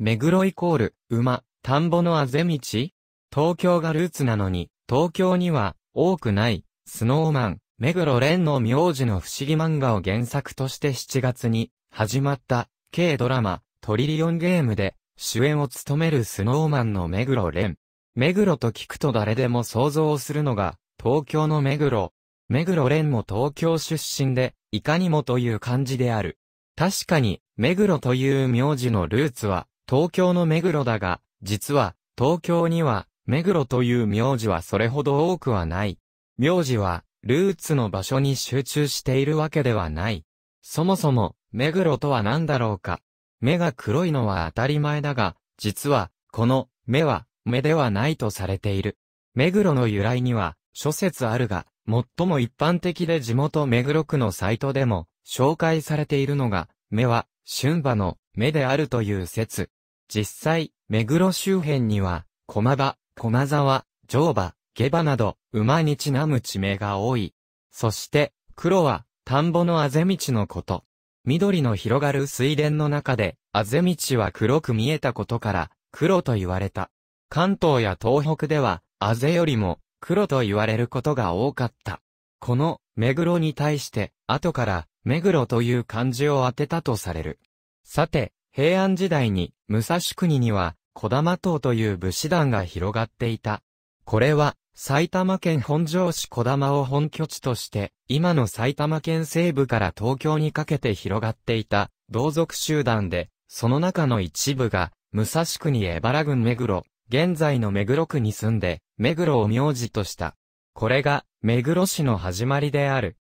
目黒イコール、馬、田んぼのあぜ道東京がルーツなのに、東京には、多くない、スノーマン、目黒蓮の名字の不思議漫画を原作として7月に、始まった、軽ドラマ、トリリオンゲームで、主演を務めるスノーマンの目黒蓮。目黒と聞くと誰でも想像するのが、東京の目黒。目黒蓮も東京出身で、いかにもという感じである。確かに、目黒という名字のルーツは、東京の目黒だが、実は、東京には、目黒という名字はそれほど多くはない。名字は、ルーツの場所に集中しているわけではない。そもそも、目黒とは何だろうか。目が黒いのは当たり前だが、実は、この、目は、目ではないとされている。目黒の由来には、諸説あるが、最も一般的で地元目黒区のサイトでも、紹介されているのが、目は、春馬の目であるという説。実際、目黒周辺には、駒場、駒沢、乗馬、下馬など、馬にちなむ地名が多い。そして、黒は、田んぼのあぜ道のこと。緑の広がる水田の中で、あぜ道は黒く見えたことから、黒と言われた。関東や東北では、あぜよりも、黒と言われることが多かった。この、目黒に対して、後から、目黒という漢字を当てたとされる。さて、平安時代に武蔵国には小玉島という武士団が広がっていた。これは埼玉県本庄市小玉を本拠地として今の埼玉県西部から東京にかけて広がっていた同族集団でその中の一部が武蔵国江原郡目黒、現在の目黒区に住んで目黒を名字とした。これが目黒市の始まりである。